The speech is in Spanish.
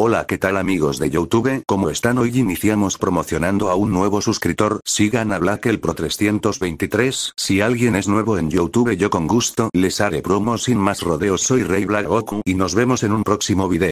Hola qué tal amigos de Youtube, como están hoy iniciamos promocionando a un nuevo suscriptor, sigan a Black el Pro 323, si alguien es nuevo en Youtube yo con gusto les haré promo sin más rodeos soy Rey Black Goku y nos vemos en un próximo video.